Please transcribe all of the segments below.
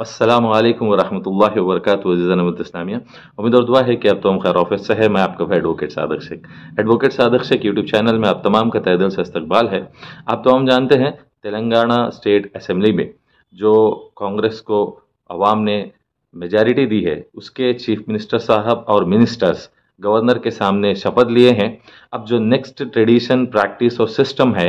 असलम वरहमल वर्क वजीज़ इस्लामिया उम्मीद और दुआ है कि आप तमाम खैर ऑफिस से है मैं आपका भाई advocate Sadiq Sheikh advocate Sadiq Sheikh YouTube channel में आप तमाम का तहदिल से इस्तकबाल है आप तमाम जानते हैं तेलंगाना स्टेट असम्बली में जो कांग्रेस को अवाम ने मेजॉरिटी दी है उसके चीफ मिनिस्टर साहब और मिनिस्टर्स गवर्नर के सामने शपथ लिए हैं अब जो नेक्स्ट ट्रेडिशन प्रैक्टिस और सिस्टम है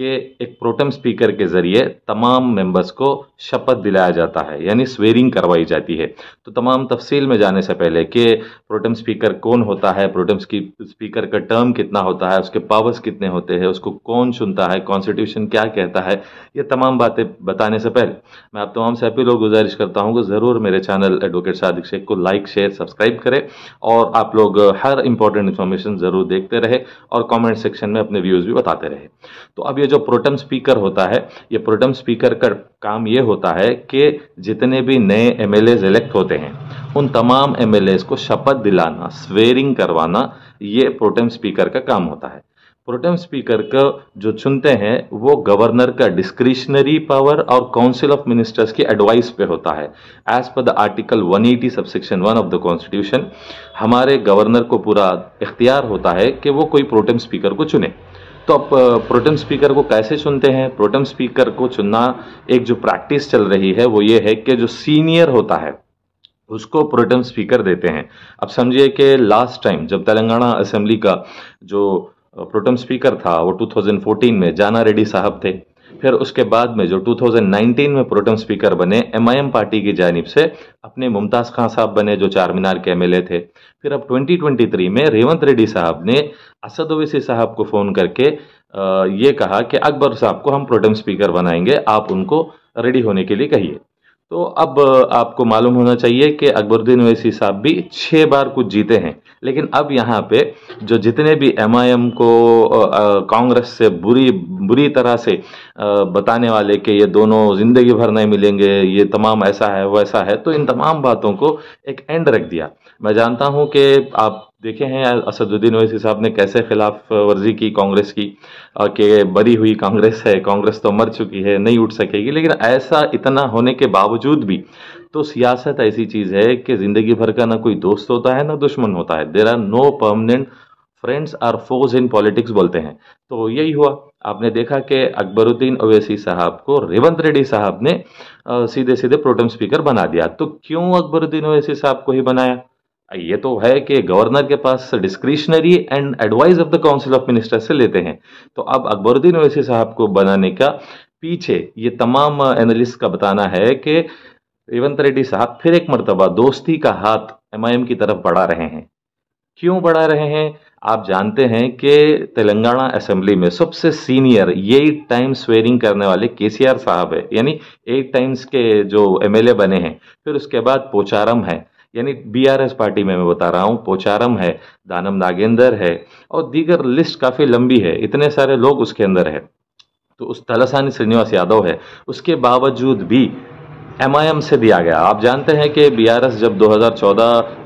के एक प्रोटम स्पीकर के जरिए तमाम मेंबर्स को शपथ दिलाया जाता है यानी स्वेरिंग करवाई जाती है तो तमाम तफसील में जाने से पहले कि प्रोटम स्पीकर कौन होता है प्रोटम स्पीकर का टर्म कितना होता है उसके पावर्स कितने होते हैं उसको कौन चुनता है कॉन्स्टिट्यूशन क्या कहता है ये तमाम बातें बताने से पहले मैं आप तमाम से अपील और गुजारिश करता हूँ कि ज़रूर मेरे चैनल एडवोकेट सादिक शेख को लाइक शेयर सब्सक्राइब करें और आप लोग हर इंपॉर्टेंट इन्फॉर्मेशन ज़रूर देखते रहे और कॉमेंट सेक्शन में अपने व्यूज़ भी बताते रहे तो अब ये जो प्रोटम स्पीकर होता है ये प्रोटम स्पीकर का काम ये होता है कि जितने भी नए एम इलेक्ट होते हैं उन तमाम एम को शपथ दिलाना स्वेरिंग करवाना ये प्रोटम स्पीकर का काम होता है प्रोटम स्पीकर का जो चुनते हैं वो गवर्नर का डिस्क्रिशनरी पावर और काउंसिल ऑफ मिनिस्टर्स की एडवाइस पे होता है as per the article 180 subsection one of the constitution हमारे गवर्नर को पूरा इख्तियार होता है कि वो कोई प्रोटम स्पीकर को चुने तो आप प्रोटम स्पीकर को कैसे चुनते हैं प्रोटम स्पीकर को चुनना एक जो प्रैक्टिस चल रही है वो ये है कि जो सीनियर होता है उसको प्रोटम स्पीकर देते हैं अब समझिए कि लास्ट टाइम जब तेलंगाना असेंबली का जो प्रोटम स्पीकर था वो 2014 में जाना रेड्डी साहब थे फिर उसके बाद में जो 2019 में प्रोटम स्पीकर बने एमआईएम पार्टी की जानब से अपने मुमताज़ खां साहब बने जो चार मीनार के एमएलए थे फिर अब 2023 में रेवंत रेड्डी साहब ने असद ओवैसी साहब को फ़ोन करके ये कहा कि अकबर साहब को हम प्रोटम स्पीकर बनाएंगे आप उनको रेडी होने के लिए कहिए तो अब आपको मालूम होना चाहिए कि अकबरुद्दीन वैसी साहब भी छः बार कुछ जीते हैं लेकिन अब यहाँ पे जो जितने भी एमआईएम को कांग्रेस से बुरी बुरी तरह से आ, बताने वाले कि ये दोनों ज़िंदगी भर नहीं मिलेंगे ये तमाम ऐसा है वैसा है तो इन तमाम बातों को एक एंड रख दिया मैं जानता हूँ कि आप देखे हैं असदुद्दीन ओवैसी साहब ने कैसे खिलाफ वर्जी की कांग्रेस की कि बरी हुई कांग्रेस है कांग्रेस तो मर चुकी है नहीं उठ सकेगी लेकिन ऐसा इतना होने के बावजूद भी तो सियासत ऐसी चीज़ है कि ज़िंदगी भर का ना कोई दोस्त होता है ना दुश्मन होता है there are no permanent friends are foes in politics बोलते हैं तो यही हुआ आपने देखा कि अकबरुद्दीन ओवैसी साहब को रेवंत रेड्डी साहब ने सीधे सीधे प्रोटम स्पीकर बना दिया तो क्यों अकबरुद्दीन ओवैसी साहब को ही बनाया ये तो है कि गवर्नर के पास discretionary and advice of the council of minister से लेते हैं तो अब अकबरुद्दीन ओवैसी साहब को बनाने का पीछे ये तमाम एनालिस्ट का बताना है कि रेवंत रेड्डी साहब फिर एक मरतबा दोस्ती का हाथ एम की तरफ बढ़ा रहे हैं क्यों बढ़ा रहे हैं आप जानते हैं कि तेलंगाना असेंबली में सबसे सीनियर एट टाइम स्वेरिंग करने वाले केसीआर साहब है यानी एट टाइम्स के जो एमएलए बने हैं फिर उसके बाद पोचारम है यानी बीआरएस पार्टी में मैं बता रहा हूँ पोचारम है दानम नागेंदर है और दीगर लिस्ट काफ़ी लंबी है इतने सारे लोग उसके अंदर है तो उस तलासानी श्रीनिवास यादव है उसके बावजूद भी एम से दिया गया आप जानते हैं कि बीआरएस जब 2014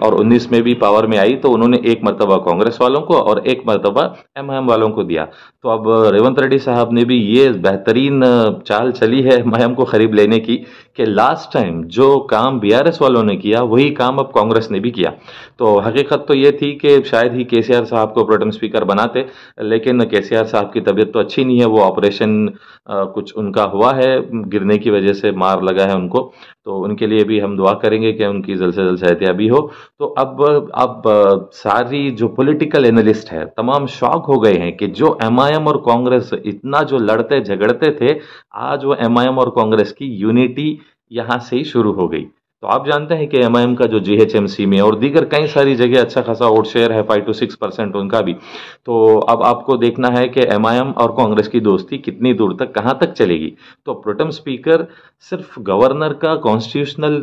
और 19 में भी पावर में आई तो उन्होंने एक मरतबा कांग्रेस वालों को और एक मरतबा एम वालों को दिया तो अब रेवंत रेड्डी साहब ने भी ये बेहतरीन चाल चली है एम को खरीब लेने की कि लास्ट टाइम जो काम बीआरएस वालों ने किया वही काम अब कांग्रेस ने भी किया तो हकीकत तो ये थी कि शायद ही के साहब को प्रोटम स्पीकर बनाते लेकिन के साहब की तबीयत तो अच्छी नहीं है वो ऑपरेशन कुछ उनका हुआ है गिरने की वजह से मार लगा है उनको तो उनके लिए भी हम दुआ करेंगे कि उनकी जल्द से जल्द सहतियाबी हो तो अब अब सारी जो पॉलिटिकल एनालिस्ट है तमाम शौक हो गए हैं कि जो एम और कांग्रेस इतना जो लड़ते झगड़ते थे आज वो एम और कांग्रेस की यूनिटी यहाँ से ही शुरू हो गई तो आप जानते हैं कि एम का जो जीएचएमसी में और दीगर कई सारी जगह अच्छा खासा वोट शेयर है फाइव टू सिक्स परसेंट उनका भी तो अब आपको देखना है कि एम और कांग्रेस की दोस्ती कितनी दूर तक कहाँ तक चलेगी तो प्रोटम स्पीकर सिर्फ गवर्नर का कॉन्स्टिट्यूशनल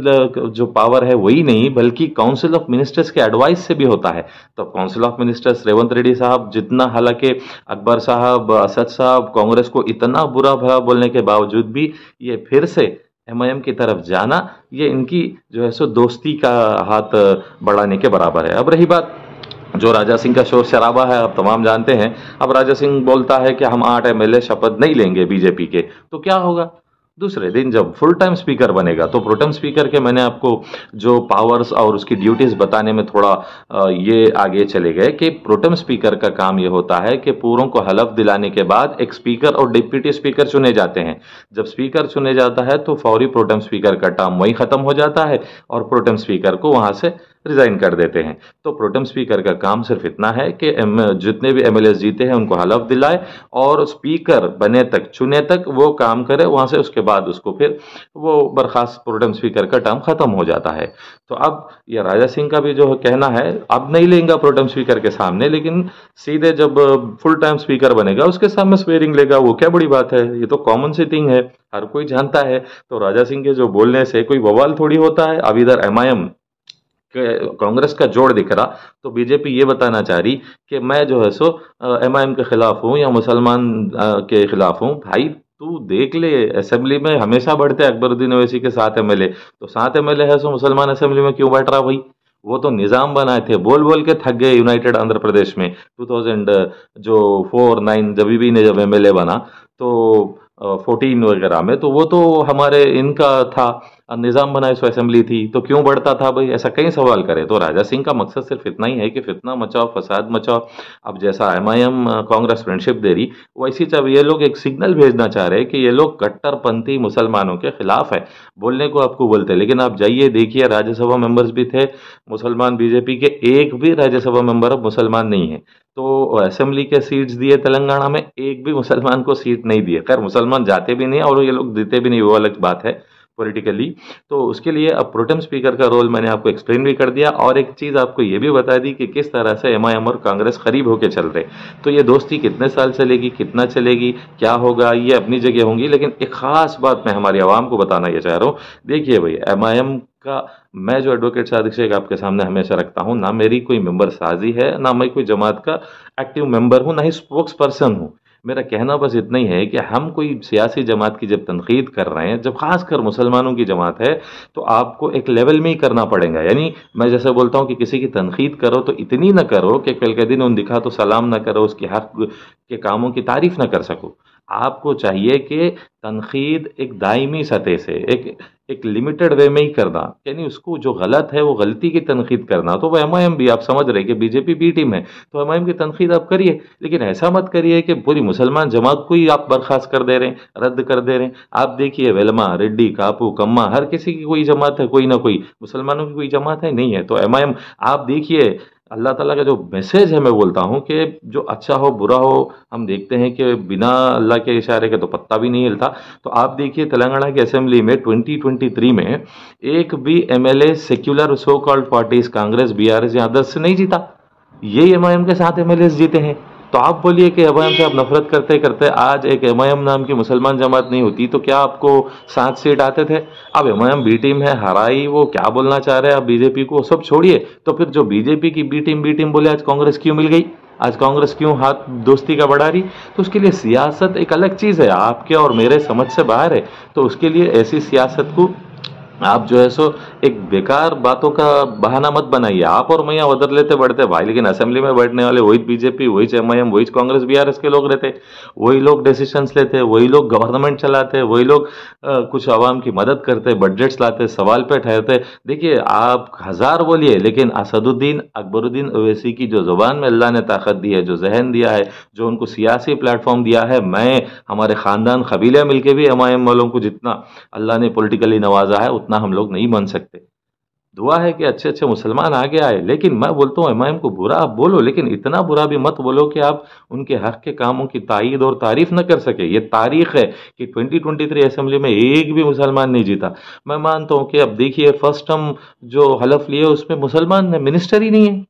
जो पावर है वही नहीं बल्कि काउंसिल ऑफ मिनिस्टर्स के एडवाइस से भी होता है तो council of ministers Revanth Reddy साहब जितना हालांकि अकबर साहब असद साहब कांग्रेस को इतना बुरा भला बोलने के बावजूद भी ये फिर से एमआईएम की तरफ जाना ये इनकी जो है सो दोस्ती का हाथ बढ़ाने के बराबर है अब रही बात जो राजा सिंह का शोर शराबा है आप तमाम जानते हैं अब राजा सिंह बोलता है कि हम आठ एमएलए शपथ नहीं लेंगे बीजेपी के तो क्या होगा दूसरे दिन जब फुल टाइम स्पीकर बनेगा तो प्रोटम स्पीकर के मैंने आपको जो पावर्स और उसकी ड्यूटीज बताने में थोड़ा ये आगे चले गए कि प्रोटम स्पीकर का काम ये होता है कि पूरों को हलफ दिलाने के बाद एक स्पीकर और डिप्यूटी स्पीकर चुने जाते हैं जब स्पीकर चुने जाता है तो फौरी प्रोटम स्पीकर का टर्म वहीं खत्म हो जाता है और प्रोटम स्पीकर को वहां से रिज़ाइन कर देते हैं तो प्रोटम स्पीकर का काम सिर्फ इतना है कि जितने भी एम जीते हैं उनको हलफ दिलाए और स्पीकर बने तक चुने तक वो काम करे वहां से उसके बाद उसको फिर वो बर्खास्त प्रोटम स्पीकर का टर्म ख़त्म हो जाता है तो अब यह राजा सिंह का भी जो कहना है अब नहीं लेंगे प्रोटम स्पीकर के सामने लेकिन सीधे जब फुल टाइम स्पीकर बनेगा उसके सामने स्वेयरिंग लेगा वो क्या बड़ी बात है ये तो कॉमन सी थिंग है हर कोई जानता है तो राजा सिंह के जो बोलने से कोई बवाल थोड़ी होता है अब इधर एम कांग्रेस का जोड़ दिख रहा तो बीजेपी ये बताना चाह रही कि मैं जो है सो एम आई एम के खिलाफ हूँ या मुसलमान के खिलाफ हूँ भाई तू देख ले असेंबली में हमेशा बढ़ते अकबरुद्दीन अवैसी के साथ एम एल ए तो सात एम एल ए है सो मुसलमान असेंबली में क्यों बैठ रहा भाई वो तो निज़ाम बनाए थे बोल बोल के थक गए यूनाइटेड आंध्र प्रदेश में 2000 जो फोर नाइन जब भी ने जब एम बना तो फोर्टीन वगैरह में तो वो तो हमारे इनका था निज़ाम बनाए सो असेंबली थी तो क्यों बढ़ता था भाई ऐसा कई सवाल करें तो राजा सिंह का मकसद सिर्फ इतना ही है कि फितना मचाओ फसाद मचाओ अब जैसा M I M Congress friendship दे रही वैसी जब ये लोग एक सिग्नल भेजना चाह रहे हैं कि ये लोग कट्टरपंथी मुसलमानों के खिलाफ है बोलने को आपको बोलते लेकिन आप जाइए देखिए राज्यसभा मेंबर्स भी थे मुसलमान बीजेपी के एक भी राज्यसभा मेंबर अब मुसलमान नहीं है तो असेंबली के सीट्स दिए तेलंगाना में एक भी मुसलमान को सीट नहीं दिए खैर मुसलमान जाते भी नहीं और ये लोग देते भी नहीं वो अलग बात है पॉलिटिकली तो उसके लिए अब प्रोटम स्पीकर का रोल मैंने आपको एक्सप्लेन भी कर दिया और एक चीज़ आपको ये भी बता दी कि किस तरह से एम और कांग्रेस करीब होकर चल रहे तो ये दोस्ती कितने साल चलेगी कितना चलेगी क्या होगा ये अपनी जगह होंगी लेकिन एक ख़ास बात मैं हमारी आवाम को बताना ये चाह रहा हूँ देखिए भाई एम का मैं जो एडवोकेट सादिक शेख आपके सामने हमेशा रखता हूँ ना मेरी कोई मेंबर साजी है ना मैं कोई जमात का एक्टिव मेंबर हूँ ना ही स्पोक्स पर्सन हूँ मेरा कहना बस इतना ही है कि हम कोई सियासी जमात की जब तनकीद कर रहे हैं जब खासकर मुसलमानों की जमात है तो आपको एक लेवल में ही करना पड़ेगा यानी मैं जैसे बोलता हूँ कि किसी की तनकीद करो तो इतनी ना करो कि कल के दिन उन दिखा तो सलाम ना करो उसके हक के कामों की तारीफ ना कर सको आपको चाहिए कि तनकीद एक दायमी सतह से एक एक लिमिटेड वे में ही करना यानी उसको जो गलत है वो गलती की तनखीद करना तो वो एम भी आप समझ रहे कि बीजेपी बी टीम है तो एम आई एम की तनखीद आप करिए लेकिन ऐसा मत करिए कि पूरी मुसलमान जमात को ही आप बर्खास्त कर दे रहे हैं रद्द कर दे रहे हैं आप देखिए वेलमा रेड्डी कापू कम्मा हर किसी की कोई जमात है कोई ना कोई मुसलमानों की कोई जमात है नहीं है तो एम आई एम आप देखिए अल्लाह ताला का जो मैसेज है मैं बोलता हूँ कि जो अच्छा हो बुरा हो हम देखते हैं कि बिना अल्लाह के इशारे के तो पत्ता भी नहीं हिलता तो आप देखिए तेलंगाना की असेंबली में 2023 में एक भी MLA secular so called parties Congress BRS या अदर्स नहीं जीता ये एम के साथ एम जीते हैं तो आप बोलिए कि एम आई से आप नफरत करते करते आज एक एम नाम की मुसलमान जमात नहीं होती तो क्या आपको सात सीट आते थे अब एम बी टीम है हराई वो क्या बोलना चाह रहे हैं आप बीजेपी को सब छोड़िए तो फिर जो बीजेपी की बी टीम बी टीम बोले आज कांग्रेस क्यों मिल गई आज कांग्रेस क्यों हाथ दोस्ती का बढ़ा रही तो उसके लिए सियासत एक अलग चीज़ है आपके और मेरे समझ से बाहर है तो उसके लिए ऐसी सियासत को आप जो है सो एक बेकार बातों का बहाना मत बनाइए आप और मैया उधर लेते बढ़ते भाई लेकिन असेंबली में बैठने वाले वही बीजेपी वही एम आई एम वही कांग्रेस बीआरएस के लोग रहते वही लोग डिसीशंस लेते वही लोग गवर्नमेंट चलाते वही लोग आ, कुछ आवाम की मदद करते बजट्स लाते सवाल पे ठहरते देखिए आप हज़ार बोलिए लेकिन असदुद्दीन अकबरुद्दीन अवैसी की जो ज़ुबान में अल्लाह ने ताकत दी है जो जहन दिया है जो उनको सियासी प्लेटफॉर्म दिया है मैं हमारे ख़ानदान कबीले मिलकर भी एम वालों को जितना अल्लाह ने पोलिटिकली नवाजा है उतना अपना हम लोग नहीं मान सकते दुआ है कि अच्छे अच्छे मुसलमान आगे आए लेकिन मैं बोलता हूँ एम को बुरा आप बोलो लेकिन इतना बुरा भी मत बोलो कि आप उनके हक के कामों की तायद और तारीफ न कर सके ये तारीख है कि 2023 असेंबली में एक भी मुसलमान नहीं जीता मैं मानता हूँ कि अब देखिए फर्स्ट टर्म जो हलफ लिए उसमें मुसलमान मिनिस्टर ही नहीं है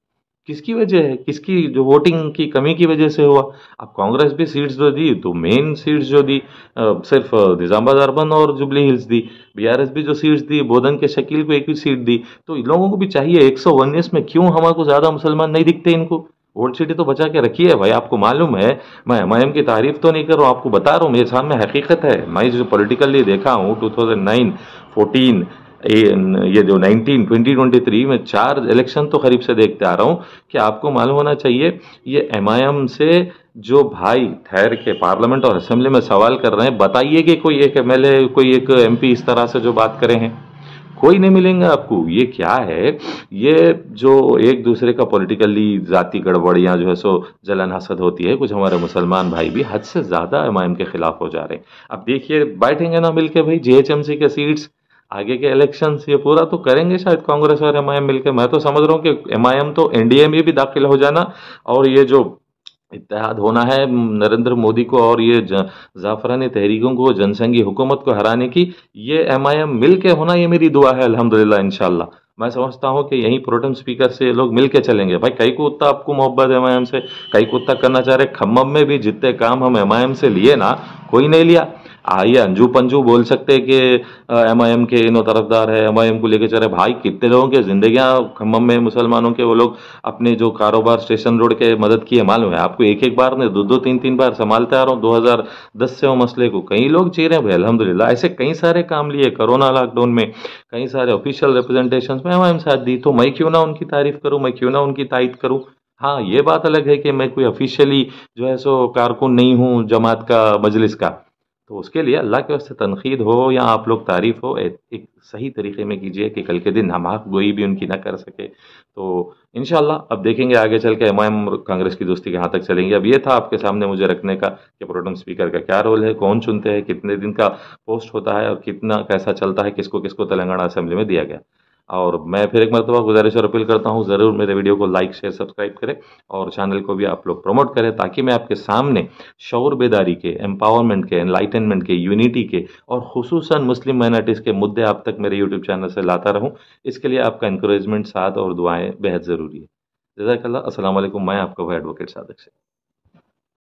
किसकी वजह है किसकी जो वोटिंग की कमी की वजह से हुआ अब कांग्रेस भी सीट्स जो दी तो मेन सीट्स जो दी आ, सिर्फ निजामबाद अर्बन और जुबली हिल्स दी बीआरएस भी जो सीट्स दी बोधन के शकील को एक ही सीट दी तो इन लोगों को भी चाहिए एक सौ में क्यों हमारे ज़्यादा मुसलमान नहीं दिखते इनको वोट सीटें तो बचा के रखी है भाई आपको मालूम है मैं एम की तारीफ तो नहीं कर रहा हूँ आपको बता रहा हूँ मेरे सामने हकीकत है मैं जो पोलिटिकली देखा हूँ टू थाउजेंड नाइन फोर्टीन ये जो 19 2023 में चार इलेक्शन तो करीब से देखते आ रहा हूँ कि आपको मालूम होना चाहिए ये एम से जो भाई ठहर के पार्लियामेंट और असेंबली में सवाल कर रहे हैं बताइए कि कोई एक एम कोई एक एम इस तरह से जो बात करें हैं कोई नहीं मिलेंगे आपको ये क्या है ये जो एक दूसरे का पॉलिटिकली जाति गड़बड़ियाँ जो है सो जलन हसद होती है कुछ हमारे मुसलमान भाई भी हद से ज़्यादा एम के खिलाफ हो जा रहे हैं अब देखिए बैठेंगे ना मिलके भाई जीएचएमसी के सीट्स आगे के इलेक्शन ये पूरा तो करेंगे शायद कांग्रेस और एमआईएम मिलकर मैं तो समझ रहा हूँ कि एमआईएम तो एनडीए में भी दाखिल हो जाना और ये जो इतिहाद होना है नरेंद्र मोदी को और ये जाफरानी तहरीकों को जनसंघी हुकूमत को हराने की ये एम आई एम मिल के होना ये मेरी दुआ है अलहमदिल्ला इनशाला मैं समझता हूँ कि यहीं प्रोटम स्पीकर से ये लोग मिल के चलेंगे भाई कई को आपको मोहब्बत एम आई एम से कई को करना चाह रहे खम्भम में भी जितने काम हम एम आई एम से लिए ना कोई नहीं लिया आइए अंजू पंजू बोल सकते कि एम आई एम के नो तरफदार है एम आई एम को लेकर चल रहे भाई कितने लोगों की जिंदगियां खम्भम में मुसलमानों के वो लोग अपने जो कारोबार स्टेशन रोड के मदद किए मालूम है आपको एक एक बार ने दो दो तीन तीन बार संभालते आ रहा हूँ दो हजार दस से वो मसले को कई लोग जी रहे हैं भाई अलहमदिल्ला ऐसे कई सारे काम लिए कोरोना लॉकडाउन में कई सारे ऑफिशियल रिप्रेजेंटेशन में एम आई एम साथ दी तो मैं क्यों ना उनकी तारीफ करूँ मैं क्यों ना उनकी तारीफ करूँ हाँ ये बात अलग है कि मैं कोई ऑफिशियली जो है सो कारकुन नहीं हूँ जमात का मजलिस का तो उसके लिए अल्लाह की उससे तनखीद हो या आप लोग तारीफ़ हो एक सही तरीके में कीजिए कि कल के दिन हम हक गोई भी उनकी ना कर सके तो इन अब देखेंगे आगे चल के एम कांग्रेस की दोस्ती के यहाँ तक चलेंगे अब ये था आपके सामने मुझे रखने का कि प्रोटम स्पीकर का क्या रोल है कौन चुनते हैं कितने दिन का पोस्ट होता है और कितना कैसा चलता है किसको किसको तेलंगाना असेंबली में दिया गया और मैं फिर एक मरतबा गुजारिश और अपील करता हूँ ज़रूर मेरे वीडियो को लाइक शेयर सब्सक्राइब करें और चैनल को भी आप लोग प्रमोट करें ताकि मैं आपके सामने शौर बेदारी के एम्पावरमेंट के एनलाइटनमेंट के यूनिटी के और खसूस मुस्लिम माइनॉरिटीज़ के मुद्दे आप तक मेरे यूट्यूब चैनल से लाता रहूँ इसके लिए आपका इंक्रेजमेंट साथ और दुआएँ बेहद ज़रूरी है जजाकल्ला असल मैं आपका भाई एडवोकेट सादक से